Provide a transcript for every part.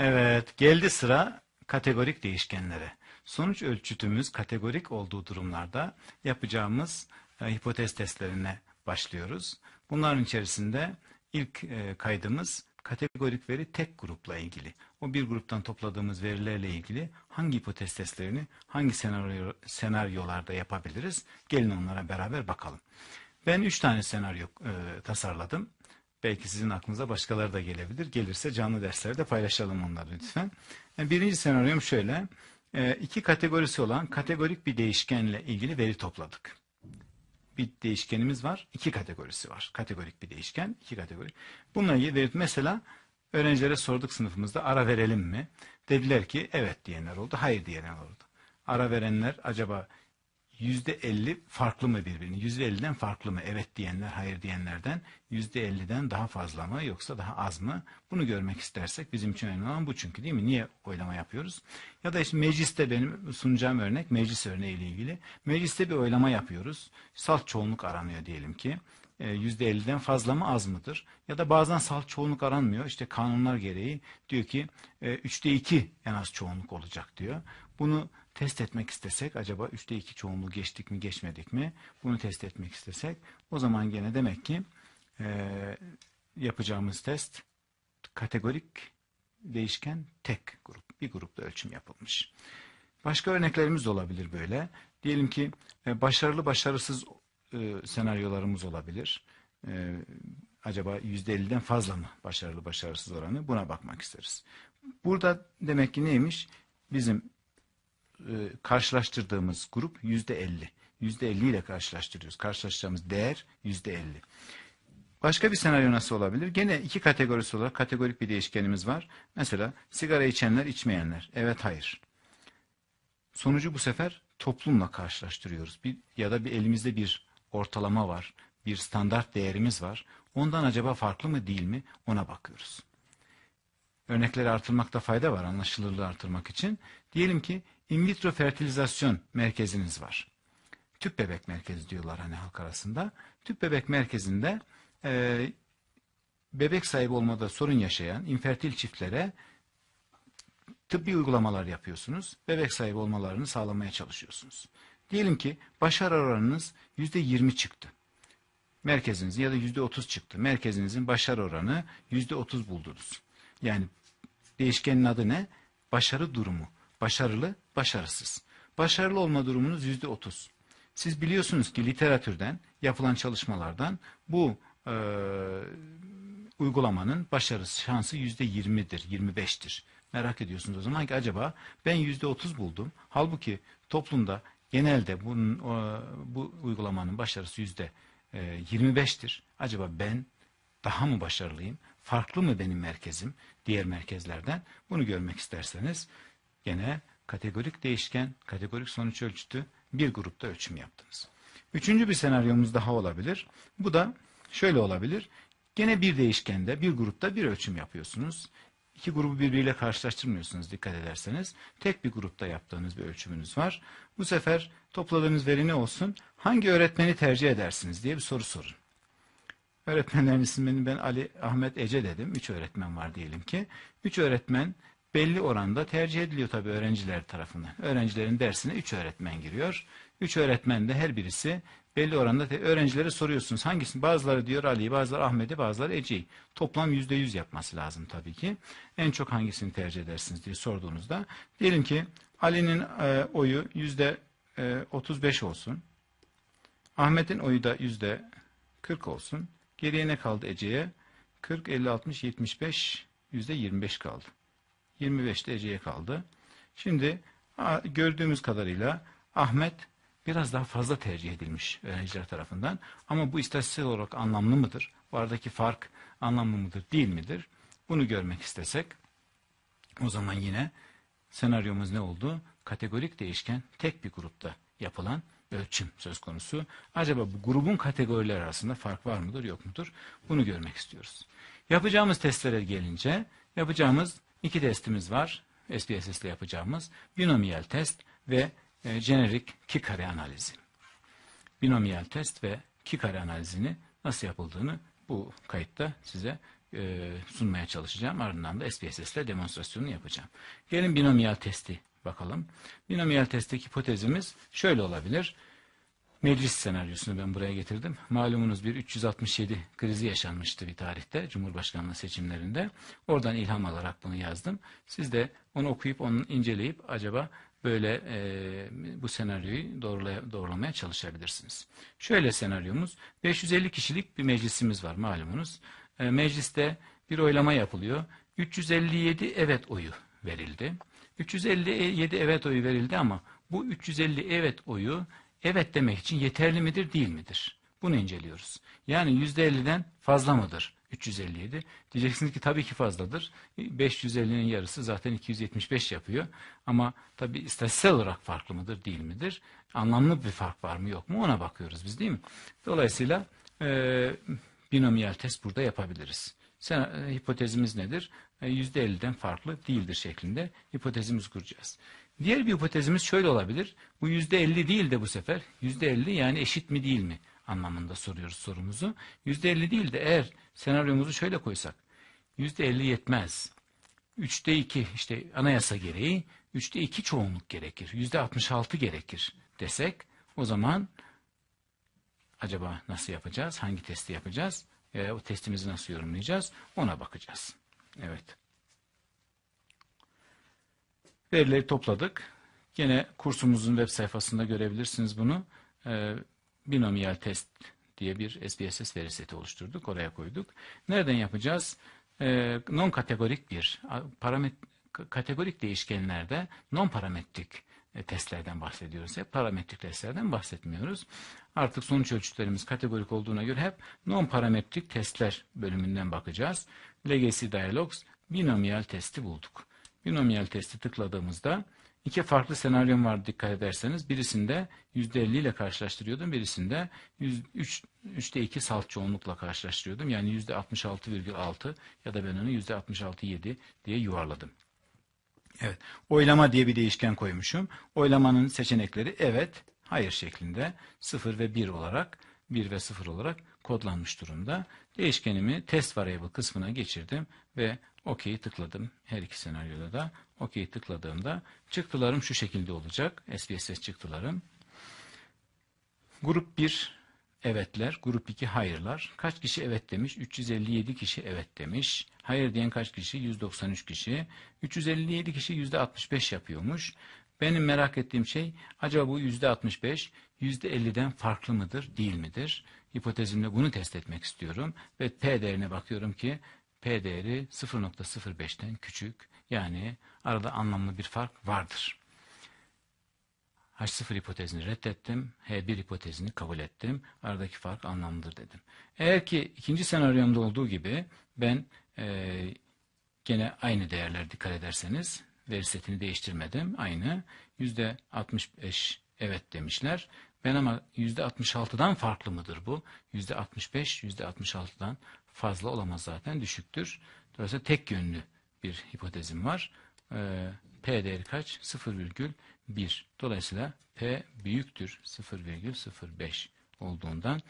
Evet, geldi sıra kategorik değişkenlere. Sonuç ölçütümüz kategorik olduğu durumlarda yapacağımız e, hipotez testlerine başlıyoruz. Bunların içerisinde ilk e, kaydımız kategorik veri tek grupla ilgili. O bir gruptan topladığımız verilerle ilgili hangi hipotez testlerini hangi senaryo, senaryolarda yapabiliriz? Gelin onlara beraber bakalım. Ben 3 tane senaryo e, tasarladım. Belki sizin aklınıza başkaları da gelebilir. Gelirse canlı derslerde paylaşalım onları lütfen. Yani e, birinci senaryom şöyle. E, iki kategorisi olan kategorik bir değişkenle ilgili veri topladık. Bir değişkenimiz var. iki kategorisi var. Kategorik bir değişken, iki kategori. Bununla ilgili veri, mesela öğrencilere sorduk sınıfımızda ara verelim mi? Dediler ki evet diyenler oldu, hayır diyenler oldu. Ara verenler acaba yüzde elli farklı mı birbirini Yüzde elliden farklı mı? Evet diyenler, hayır diyenlerden yüzde elliden daha fazla mı yoksa daha az mı? Bunu görmek istersek bizim için önemli olan bu çünkü değil mi? Niye oylama yapıyoruz? Ya da işte mecliste benim sunacağım örnek meclis örneğiyle ilgili. Mecliste bir oylama yapıyoruz. Salt çoğunluk aranıyor diyelim ki. Ee, yüzde %50'den fazla mı az mıdır? Ya da bazen salt çoğunluk aranmıyor. İşte kanunlar gereği diyor ki e, üçte iki en az çoğunluk olacak diyor. Bunu test etmek istesek acaba 3'te 2 çoğunluğu geçtik mi geçmedik mi bunu test etmek istesek o zaman gene demek ki e, yapacağımız test kategorik değişken tek grup. Bir grupta ölçüm yapılmış. Başka örneklerimiz de olabilir böyle. Diyelim ki e, başarılı başarısız e, senaryolarımız olabilir. E, acaba %50'den fazla mı başarılı başarısız oranı? Buna bakmak isteriz. Burada demek ki neymiş? Bizim e, karşılaştırdığımız grup yüzde elli. Yüzde elli ile karşılaştırıyoruz. Karşılaştığımız değer yüzde elli. Başka bir senaryo nasıl olabilir? Gene iki kategorisi olarak kategorik bir değişkenimiz var. Mesela sigara içenler, içmeyenler. Evet, hayır. Sonucu bu sefer toplumla karşılaştırıyoruz. Bir, ya da bir elimizde bir ortalama var, bir standart değerimiz var. Ondan acaba farklı mı değil mi ona bakıyoruz. Örnekleri artırmakta fayda var anlaşılırlığı artırmak için. Diyelim ki in vitro fertilizasyon merkeziniz var. Tüp bebek merkezi diyorlar hani halk arasında. Tüp bebek merkezinde e, bebek sahibi olmada sorun yaşayan infertil çiftlere tıbbi uygulamalar yapıyorsunuz. Bebek sahibi olmalarını sağlamaya çalışıyorsunuz. Diyelim ki başarı oranınız yüzde yirmi çıktı. Merkezinizin ya da yüzde otuz çıktı. Merkezinizin başarı oranı yüzde otuz buldunuz. Yani değişkenin adı ne? Başarı durumu. Başarılı, başarısız. Başarılı olma durumunuz yüzde otuz. Siz biliyorsunuz ki literatürden, yapılan çalışmalardan bu e, uygulamanın başarısı şansı yüzde yirmidir, yirmi beştir. Merak ediyorsunuz o zaman ki acaba ben yüzde otuz buldum. Halbuki toplumda genelde bunun, o, bu uygulamanın başarısı yüzde yirmi beştir. Acaba ben daha mı başarılıyım? Farklı mı benim merkezim diğer merkezlerden? Bunu görmek isterseniz Gene kategorik değişken, kategorik sonuç ölçütü bir grupta ölçüm yaptınız. Üçüncü bir senaryomuz daha olabilir. Bu da şöyle olabilir. Gene bir değişkende, bir grupta bir ölçüm yapıyorsunuz. İki grubu birbiriyle karşılaştırmıyorsunuz dikkat ederseniz. Tek bir grupta yaptığınız bir ölçümünüz var. Bu sefer topladığınız veri ne olsun? Hangi öğretmeni tercih edersiniz diye bir soru sorun. Öğretmenlerin isimlerini ben Ali, Ahmet, Ece dedim. Üç öğretmen var diyelim ki. Üç öğretmen belli oranda tercih ediliyor tabii öğrenciler tarafından. Öğrencilerin dersine 3 öğretmen giriyor. 3 öğretmen de her birisi belli oranda öğrencilere soruyorsunuz. Hangisini? Bazıları diyor Ali'yi, bazıları Ahmet'i, bazıları Ece'yi. Toplam %100 yapması lazım tabii ki. En çok hangisini tercih edersiniz diye sorduğunuzda. Diyelim ki Ali'nin e, oyu %35 e, olsun. Ahmet'in oyu da %40 olsun. Geriye ne kaldı Ece'ye? 40, 50, 60, 75, %25 kaldı. 25 dereceye kaldı. Şimdi gördüğümüz kadarıyla Ahmet biraz daha fazla tercih edilmiş öğrenciler e, tarafından. Ama bu istatistik olarak anlamlı mıdır? Vardaki fark anlamlı mıdır, değil midir? Bunu görmek istesek o zaman yine senaryomuz ne oldu? Kategorik değişken tek bir grupta yapılan ölçüm söz konusu. Acaba bu grubun kategorileri arasında fark var mıdır, yok mudur? Bunu görmek istiyoruz. Yapacağımız testlere gelince yapacağımız İki testimiz var. SPSS ile yapacağımız. Binomiyel test ve e, jenerik ki kare analizi. Binomiyel test ve ki kare analizini nasıl yapıldığını bu kayıtta size e, sunmaya çalışacağım. Ardından da SPSS ile demonstrasyonunu yapacağım. Gelin binomiyel testi bakalım. Binomiyel testteki hipotezimiz şöyle olabilir. Meclis senaryosunu ben buraya getirdim. Malumunuz bir 367 krizi yaşanmıştı bir tarihte Cumhurbaşkanlığı seçimlerinde. Oradan ilham alarak bunu yazdım. Siz de onu okuyup onu inceleyip acaba böyle e, bu senaryoyu doğrulaya, doğrulamaya çalışabilirsiniz. Şöyle senaryomuz 550 kişilik bir meclisimiz var malumunuz. E, mecliste bir oylama yapılıyor. 357 evet oyu verildi. 357 evet oyu verildi ama bu 350 evet oyu evet demek için yeterli midir değil midir? Bunu inceliyoruz. Yani %50'den fazla mıdır 357? Diyeceksiniz ki tabii ki fazladır. 550'nin e, yarısı zaten 275 yapıyor. Ama tabii istatistiksel olarak farklı mıdır değil midir? Anlamlı bir fark var mı yok mu ona bakıyoruz biz değil mi? Dolayısıyla e, binomial test burada yapabiliriz. Sen, e, hipotezimiz nedir? E, %50'den farklı değildir şeklinde hipotezimiz kuracağız. Diğer bir hipotezimiz şöyle olabilir. Bu yüzde elli değil de bu sefer. Yüzde elli yani eşit mi değil mi anlamında soruyoruz sorumuzu. Yüzde elli değil de eğer senaryomuzu şöyle koysak. Yüzde elli yetmez. Üçte iki işte anayasa gereği üçte iki çoğunluk gerekir. Yüzde altmış altı gerekir desek o zaman acaba nasıl yapacağız? Hangi testi yapacağız? E, o testimizi nasıl yorumlayacağız? Ona bakacağız. Evet. Verileri topladık. Yine kursumuzun web sayfasında görebilirsiniz bunu. Ee, binomial test diye bir SPSS veri seti oluşturduk. Oraya koyduk. Nereden yapacağız? Ee, non kategorik bir paramet kategorik değişkenlerde non parametrik e, testlerden bahsediyoruz hep. Parametrik testlerden bahsetmiyoruz. Artık sonuç ölçütlerimiz kategorik olduğuna göre hep non-parametrik testler bölümünden bakacağız. Legacy Dialogs binomial testi bulduk binomial testi tıkladığımızda iki farklı senaryom var dikkat ederseniz. Birisinde %50 ile karşılaştırıyordum. Birisinde 3, %2 salt çoğunlukla karşılaştırıyordum. Yani %66,6 ya da ben onu %66,7 diye yuvarladım. Evet. Oylama diye bir değişken koymuşum. Oylamanın seçenekleri evet, hayır şeklinde 0 ve 1 olarak 1 ve 0 olarak kodlanmış durumda. Değişkenimi test variable kısmına geçirdim ve OK'yi tıkladım. Her iki senaryoda da OK'yi tıkladığımda çıktılarım şu şekilde olacak. SPSS çıktılarım. Grup 1 evetler, grup 2 hayırlar. Kaç kişi evet demiş? 357 kişi evet demiş. Hayır diyen kaç kişi? 193 kişi. 357 kişi %65 yapıyormuş. Benim merak ettiğim şey acaba bu %65 %50'den farklı mıdır, değil midir? Hipotezimle bunu test etmek istiyorum ve P değerine bakıyorum ki P değeri 0.05'ten küçük yani arada anlamlı bir fark vardır. H0 hipotezini reddettim, H1 hipotezini kabul ettim. Aradaki fark anlamlıdır dedim. Eğer ki ikinci senaryomda olduğu gibi ben e, gene aynı değerler dikkat ederseniz veri setini değiştirmedim. Aynı %65 evet demişler. Ben ama %66'dan farklı mıdır bu? %65, %66'dan fazla olamaz zaten düşüktür. Dolayısıyla tek yönlü bir hipotezim var. E, P değeri kaç? 0,1. Dolayısıyla P büyüktür 0,05 olduğundan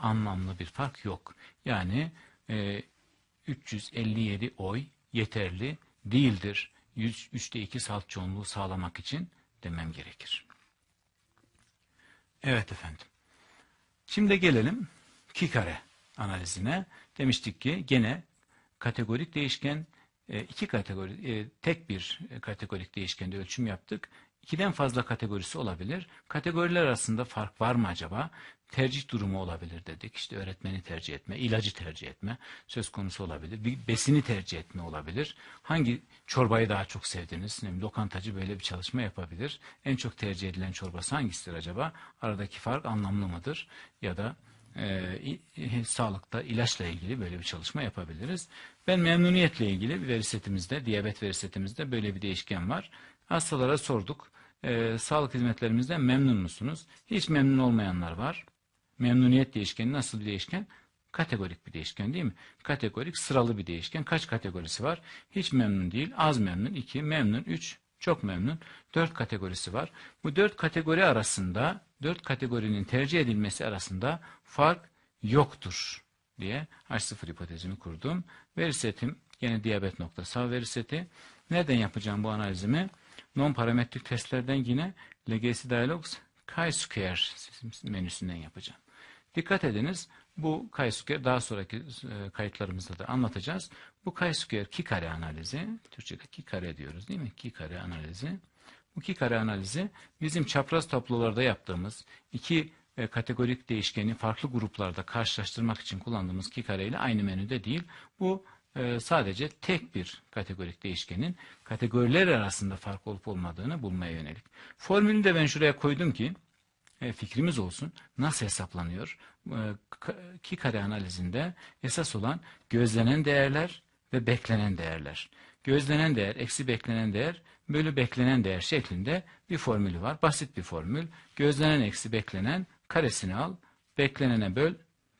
anlamlı bir fark yok. Yani e, 357 oy yeterli değildir. 100, 3'te 2 salt çoğunluğu sağlamak için demem gerekir. Evet efendim. Şimdi gelelim kare analizine demiştik ki gene kategorik değişken e, iki kategori, e, tek bir kategorik değişkende ölçüm yaptık. İkiden fazla kategorisi olabilir. Kategoriler arasında fark var mı acaba? Tercih durumu olabilir dedik. İşte öğretmeni tercih etme, ilacı tercih etme söz konusu olabilir. Bir besini tercih etme olabilir. Hangi çorbayı daha çok sevdiniz? Yani lokantacı böyle bir çalışma yapabilir. En çok tercih edilen çorbası hangisidir acaba? Aradaki fark anlamlı mıdır? Ya da e, e, sağlıkta ilaçla ilgili böyle bir çalışma yapabiliriz. Ben memnuniyetle ilgili bir verisetimizde, diyabet verisetimizde böyle bir değişken var. Hastalara sorduk. E, sağlık hizmetlerimizden memnun musunuz? Hiç memnun olmayanlar var. Memnuniyet değişkeni nasıl bir değişken? Kategorik bir değişken değil mi? Kategorik sıralı bir değişken. Kaç kategorisi var? Hiç memnun değil, az memnun, iki, memnun, üç, çok memnun. dört kategorisi var. Bu dört kategori arasında dört kategorinin tercih edilmesi arasında fark yoktur diye H0 hipotezimi kurdum. Veri setim yine diyabet noktasal veri seti. Nereden yapacağım bu analizimi? Non parametrik testlerden yine Legacy Dialogs chi-square menüsünden yapacağım. Dikkat ediniz bu chi-square daha sonraki e, kayıtlarımızda da anlatacağız. Bu chi-square ki kare analizi, Türkçe'de ki kare diyoruz değil mi? Ki kare analizi iki kare analizi bizim çapraz tablolarda yaptığımız iki e, kategorik değişkeni farklı gruplarda karşılaştırmak için kullandığımız iki kare ile aynı menüde değil. Bu e, sadece tek bir kategorik değişkenin kategoriler arasında fark olup olmadığını bulmaya yönelik. Formülü de ben şuraya koydum ki e, fikrimiz olsun. Nasıl hesaplanıyor? E, iki kare analizinde esas olan gözlenen değerler ve beklenen değerler. Gözlenen değer, eksi beklenen değer bölü beklenen değer şeklinde bir formülü var. Basit bir formül. Gözlenen eksi beklenen karesini al, beklenene böl,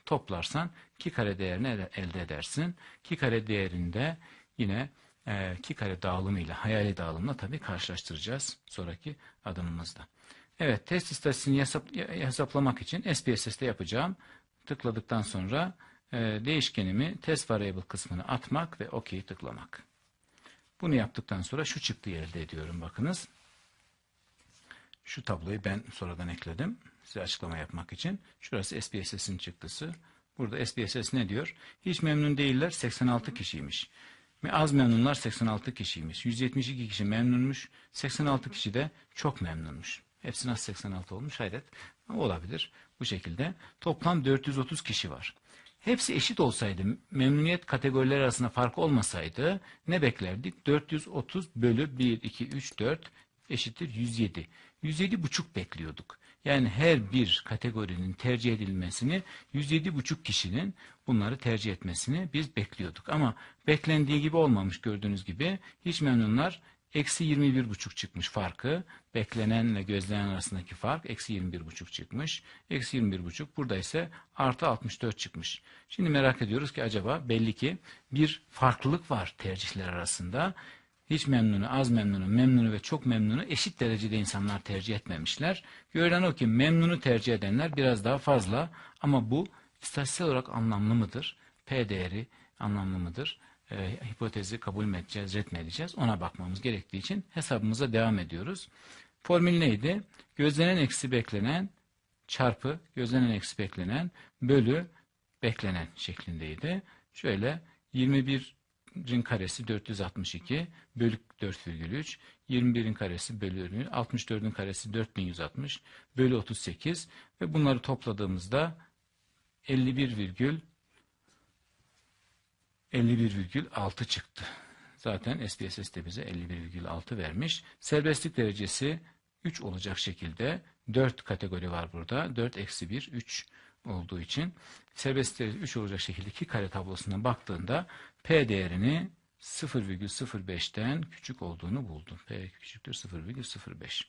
toplarsan ki kare değerini elde edersin. Ki kare değerinde yine e, kare dağılımıyla, hayali dağılımla tabii karşılaştıracağız sonraki adımımızda. Evet, test istatistiğini hesaplamak için SPSS'te yapacağım. Tıkladıktan sonra e, değişkenimi test variable kısmını atmak ve OK'yi tıklamak. Bunu yaptıktan sonra şu çıktı elde ediyorum bakınız. Şu tabloyu ben sonradan ekledim. Size açıklama yapmak için. Şurası SPSS'in çıktısı. Burada SPSS ne diyor? Hiç memnun değiller 86 kişiymiş. Az memnunlar 86 kişiymiş. 172 kişi memnunmuş. 86 kişi de çok memnunmuş. Hepsi nasıl 86 olmuş hayret. Olabilir. Bu şekilde toplam 430 kişi var. Hepsi eşit olsaydı, memnuniyet kategorileri arasında fark olmasaydı ne beklerdik? 430 bölü 1, 2, 3, 4 eşittir 107. 107 buçuk bekliyorduk. Yani her bir kategorinin tercih edilmesini 107 buçuk kişinin bunları tercih etmesini biz bekliyorduk. Ama beklendiği gibi olmamış gördüğünüz gibi hiç memnunlar Eksi 21 buçuk çıkmış farkı. Beklenenle gözlenen arasındaki fark eksi 21 buçuk çıkmış. Eksi 21 buçuk burada ise artı 64 çıkmış. Şimdi merak ediyoruz ki acaba belli ki bir farklılık var tercihler arasında. Hiç memnunu, az memnunu, memnunu ve çok memnunu eşit derecede insanlar tercih etmemişler. Görülen o ki memnunu tercih edenler biraz daha fazla ama bu istatistik olarak anlamlı mıdır? P değeri anlamlı mıdır? e, hipotezi kabul mü edeceğiz, reddedeceğiz ona bakmamız gerektiği için hesabımıza devam ediyoruz. Formül neydi? Gözlenen eksi beklenen çarpı gözlenen eksi beklenen bölü beklenen şeklindeydi. Şöyle 21'in karesi 462 bölü 4,3, 21'in karesi bölü 64'ün karesi 4160 bölü 38 ve bunları topladığımızda 51, 51,6 çıktı. Zaten SPSS de bize 51,6 vermiş. Serbestlik derecesi 3 olacak şekilde 4 kategori var burada. 4 eksi 1, 3 olduğu için serbest 3 olacak şekilde 2 kare tablosuna baktığında P değerini 0,05'ten küçük olduğunu buldum. P küçüktür 0,05.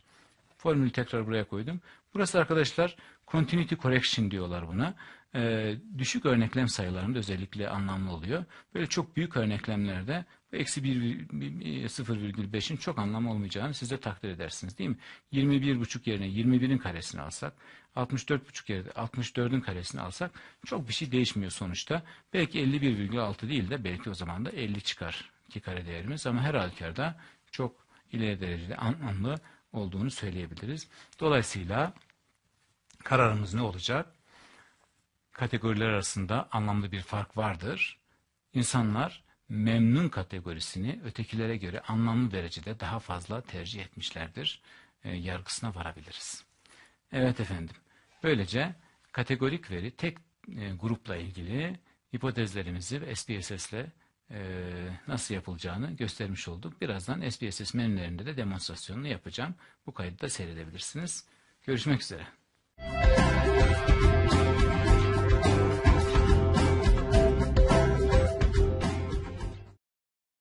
Formülü tekrar buraya koydum. Burası arkadaşlar continuity correction diyorlar buna e, düşük örneklem sayılarında özellikle anlamlı oluyor. Böyle çok büyük örneklemlerde bu eksi 0,5'in e, çok anlam olmayacağını siz de takdir edersiniz değil mi? 21,5 yerine 21'in karesini alsak, 64,5 yerine 64'ün karesini alsak çok bir şey değişmiyor sonuçta. Belki 51,6 değil de belki o zaman da 50 çıkar ki kare değerimiz ama her halükarda çok ileri derecede anlamlı olduğunu söyleyebiliriz. Dolayısıyla kararımız ne olacak? kategoriler arasında anlamlı bir fark vardır. İnsanlar memnun kategorisini ötekilere göre anlamlı derecede daha fazla tercih etmişlerdir. E, yargısına varabiliriz. Evet efendim. Böylece kategorik veri tek e, grupla ilgili hipotezlerimizi ve SPSS'le e, nasıl yapılacağını göstermiş olduk. Birazdan SPSS menülerinde de demonstrasyonunu yapacağım. Bu kaydı da seyredebilirsiniz. Görüşmek üzere. Müzik